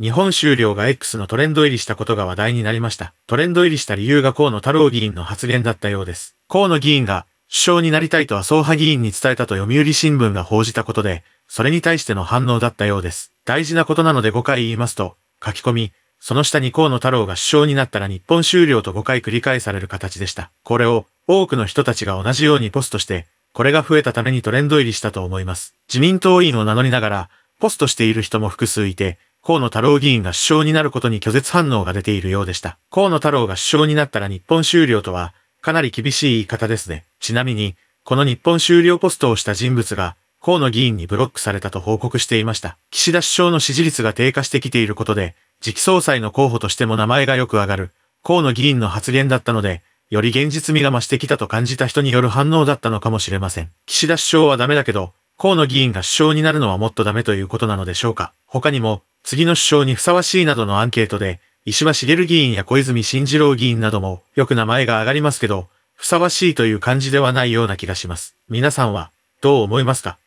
日本終了が X のトレンド入りしたことが話題になりました。トレンド入りした理由が河野太郎議員の発言だったようです。河野議員が首相になりたいと麻生派議員に伝えたと読売新聞が報じたことで、それに対しての反応だったようです。大事なことなので5回言いますと、書き込み、その下に河野太郎が首相になったら日本終了と5回繰り返される形でした。これを多くの人たちが同じようにポストして、これが増えたためにトレンド入りしたと思います。自民党員を名乗りながら、ポストしている人も複数いて、河野太郎議員が首相になることに拒絶反応が出ているようでした。河野太郎が首相になったら日本終了とは、かなり厳しい言い方ですね。ちなみに、この日本終了ポストをした人物が、河野議員にブロックされたと報告していました。岸田首相の支持率が低下してきていることで、次期総裁の候補としても名前がよく上がる、河野議員の発言だったので、より現実味が増してきたと感じた人による反応だったのかもしれません。岸田首相はダメだけど、河野議員が首相になるのはもっとダメということなのでしょうか。他にも、次の首相にふさわしいなどのアンケートで、石破茂議員や小泉進次郎議員なども、よく名前が上がりますけど、ふさわしいという感じではないような気がします。皆さんは、どう思いますか